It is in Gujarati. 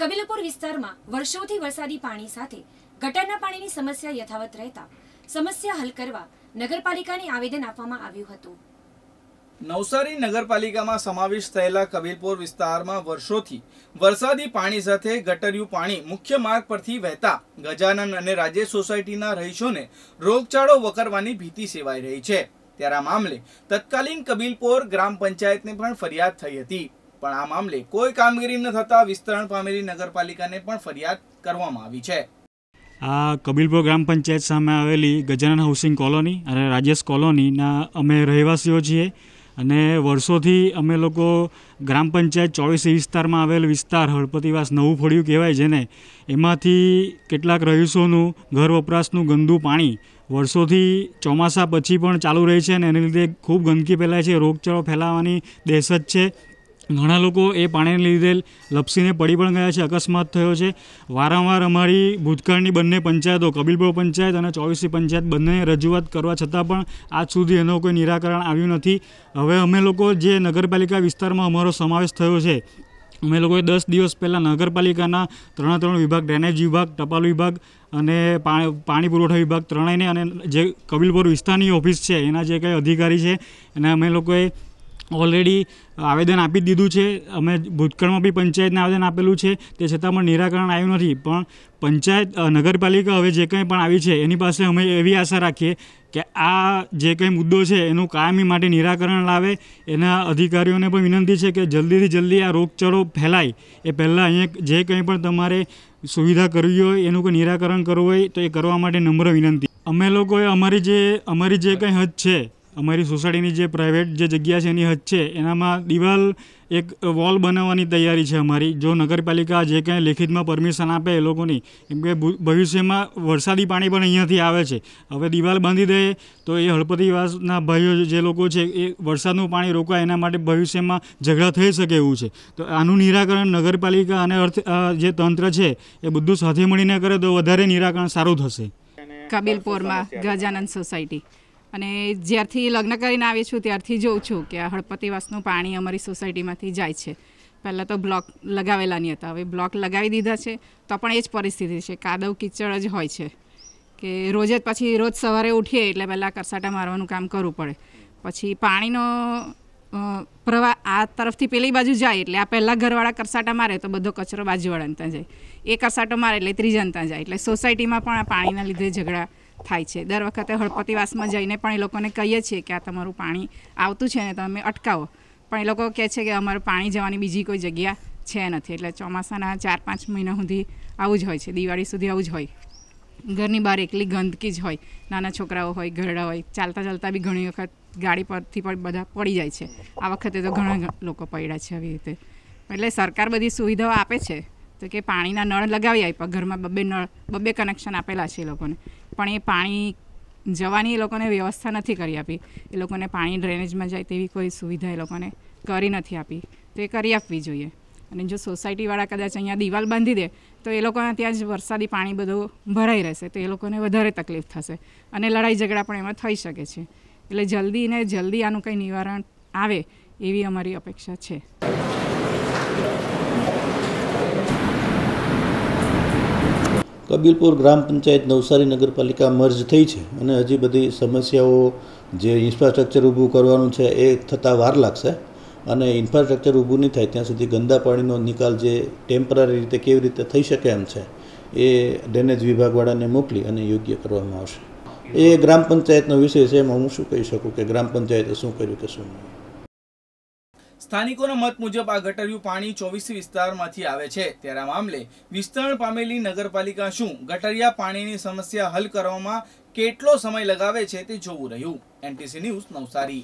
કબિલપુર વિસ્તારમાં વર્ષોથી વરસાદી પાણી સાથે ગટરના પાણીની સમસ્યા યથાવત રહેતા સમસ્યા હલ કરવા નગરપાલિકાને આવેદન આપવામાં આવ્યું હતું નવસારી નગરપાલિકામાં સમાવેશ થયેલા કબીલપુર વિસ્તારમાં વર્ષોથી વરસાદી પાણી સાથે ગટર્યું પાણી મુખ્ય માર્ગ પરથી વહેતા ગજાનંદ અને રાજ્ય સોસાયટીના રહીશોને રોગચાળો વકરવાની ભીતિ સેવાઈ રહી છે ત્યારે આ મામલે તત્કાલીન કબીલપોર ગ્રામ પંચાયતને પણ ફરિયાદ થઈ હતી પણ આ મામલે કોઈ કામગીરી ન થતાં વિસ્તરણ પામેલી નગરપાલિકાને પણ ફરિયાદ કરવામાં આવી છે આ કબીલપુર ગ્રામ પંચાયત સામે આવેલી ગજાનન હાઉસિંગ કોલોની અને રાજેશ કોલોનીના અમે રહેવાસીઓ છીએ અને વર્ષોથી અમે લોકો ગ્રામ પંચાયત ચોવીસી વિસ્તારમાં આવેલ વિસ્તાર હળપતિવાસ નવું ફળિયું કહેવાય જેને એમાંથી કેટલાક રહીશોનું ઘર વપરાશનું ગંદુ પાણી વર્ષોથી ચોમાસા પછી પણ ચાલુ રહે છે અને એને લીધે ખૂબ ગંદકી ફેલાય છે રોગચાળો ફેલાવાની દહેશત છે ઘણા લોકો એ પાણીને લીધે લપસીને પડી પણ ગયા છે અકસ્માત થયો છે વારંવાર અમારી ભૂતકાળની બંને પંચાયતો કબીલપુર પંચાયત અને ચોવીસી પંચાયત બંને રજૂઆત કરવા છતાં પણ આજ સુધી એનો કોઈ નિરાકરણ આવ્યું નથી હવે અમે લોકો જે નગરપાલિકા વિસ્તારમાં અમારો સમાવેશ થયો છે અમે લોકોએ દસ દિવસ પહેલાં નગરપાલિકાના ત્રણે ત્રણ વિભાગ ડ્રેનેજ વિભાગ ટપાલ વિભાગ અને પાણી પુરવઠા વિભાગ ત્રણેયને અને જે કબીલપુર વિસ્તારની ઓફિસ છે એના જે કંઈ અધિકારી છે એને અમે લોકોએ ઓલરેડી આવેદન આપી દીધું છે અમે ભૂતકાળમાં બી પંચાયતને આવેદન આપેલું છે તે છતાં પણ નિરાકરણ આવ્યું નથી પણ પંચાયત નગરપાલિકા હવે જે કંઈ પણ આવી છે એની પાસે અમે એવી આશા રાખીએ કે આ જે કંઈ મુદ્દો છે એનું કાયમી માટે નિરાકરણ લાવે એના અધિકારીઓને પણ વિનંતી છે કે જલ્દીથી જલ્દી આ રોગચાળો ફેલાય એ પહેલાં અહીંયા જે કંઈ પણ તમારે સુવિધા કરવી હોય એનું કંઈ નિરાકરણ કરવું હોય તો એ કરવા માટે નમ્ર વિનંતી અમે લોકોએ અમારી જે અમારી જે કંઈ હદ છે અમારી સોસાયટીની જે પ્રાઇવેટ જે જગ્યા છે એની હદ છે એનામાં દિવાલ એક વોલ બનાવવાની તૈયારી છે અમારી જો નગરપાલિકા જે કંઈ લેખિતમાં પરમિશન આપે એ લોકોની કેમ કે ભવિષ્યમાં વરસાદી પાણી પણ અહીંયાથી આવે છે હવે દિવાલ બાંધી દે તો એ હળપતિવાસના ભાઈઓ જે લોકો છે એ વરસાદનું પાણી રોકાય એના માટે ભવિષ્યમાં ઝઘડા થઈ શકે એવું છે તો આનું નિરાકરણ નગરપાલિકા અને અર્થ જે તંત્ર છે એ બધું સાથે મળીને કરે તો વધારે નિરાકરણ સારું થશે કાબિલપોરમાં ગજાનંદ સોસાયટી અને જ્યારથી લગ્ન કરીને આવી છું ત્યારથી જોઉં છું કે આ હળપતિવાસનું પાણી અમારી સોસાયટીમાંથી જાય છે પહેલાં તો બ્લોક લગાવેલા નહીં હતા હવે બ્લોક લગાવી દીધા છે તો પણ એ જ પરિસ્થિતિ છે કાદવ કિચડ જ હોય છે કે રોજ જ પછી રોજ સવારે ઉઠીએ એટલે પહેલાં કરસાટા મારવાનું કામ કરવું પડે પછી પાણીનો પ્રવાહ આ તરફથી પેલી બાજુ જાય એટલે આ પહેલાં ઘરવાળા કરસાટા મારે તો બધો કચરો બાજુવાળાને ત્યાં જાય એ કરસાટો મારે એટલે ત્રીજાને ત્યાં જાય એટલે સોસાયટીમાં પણ આ પાણીના લીધે ઝઘડા થાય છે દર વખતે હળપતિવાસમાં જઈને પણ એ લોકોને કહીએ છીએ કે આ તમારું પાણી આવતું છે ને તમે અટકાવો પણ એ લોકો કહે છે કે અમારું પાણી જવાની બીજી કોઈ જગ્યા છે નથી એટલે ચોમાસાના ચાર પાંચ મહિના સુધી આવું જ હોય છે દિવાળી સુધી આવું જ હોય ઘરની બહાર એકલી ગંદકી જ હોય નાના છોકરાઓ હોય ઘરડા હોય ચાલતા ચાલતા બી ઘણી વખત ગાડી પરથી પણ બધા પડી જાય છે આ વખતે તો ઘણા લોકો પડ્યા છે આવી રીતે એટલે સરકાર બધી સુવિધાઓ આપે છે તો કે પાણીના નળ લગાવી આપ્યા ઘરમાં બબે નળ બબે કનેક્શન આપેલા છે એ લોકોને પણ એ પાણી જવાની એ લોકોને વ્યવસ્થા નથી કરી આપી એ લોકોને પાણી ડ્રેનેજમાં જાય તેવી કોઈ સુવિધા એ લોકોને કરી નથી આપી તો એ કરી આપવી જોઈએ અને જો સોસાયટીવાળા કદાચ અહીંયા દિવાલ બાંધી દે તો એ લોકોના ત્યાં જ વરસાદી પાણી બધું ભરાઈ રહેશે તો એ લોકોને વધારે તકલીફ થશે અને લડાઈ ઝઘડા પણ એમાં થઈ શકે છે એટલે જલ્દી જલ્દી આનું કંઈ નિવારણ આવે એવી અમારી અપેક્ષા છે કબીલપુર ગ્રામ પંચાયત નવસારી નગરપાલિકા મર્જ થઈ છે અને હજી બધી સમસ્યાઓ જે ઇન્ફ્રાસ્ટ્રક્ચર ઊભું કરવાનું છે એ થતાં વાર લાગશે અને ઇન્ફ્રાસ્ટ્રક્ચર ઊભું નહીં થાય ત્યાં સુધી ગંદા પાણીનો નિકાલ જે ટેમ્પરરી રીતે કેવી રીતે થઈ શકે એમ છે એ ડ્રેનેજ વિભાગવાળાને મોકલી અને યોગ્ય કરવામાં આવશે એ ગ્રામ પંચાયતનો વિષય છે એમાં હું શું કહી શકું કે ગ્રામ પંચાયતે શું કર્યું કે શું નહીં સ્થાનિકોના મત મુજબ આ ગટરિયું પાણી ચોવીસ વિસ્તારમાંથી આવે છે ત્યારે આ મામલે વિસ્તરણ પામેલી નગરપાલિકા શું ગટરિયા પાણીની સમસ્યા હલ કરવામાં કેટલો સમય લગાવે છે તે જોવું રહ્યું એનટીસી ન્યૂઝ નવસારી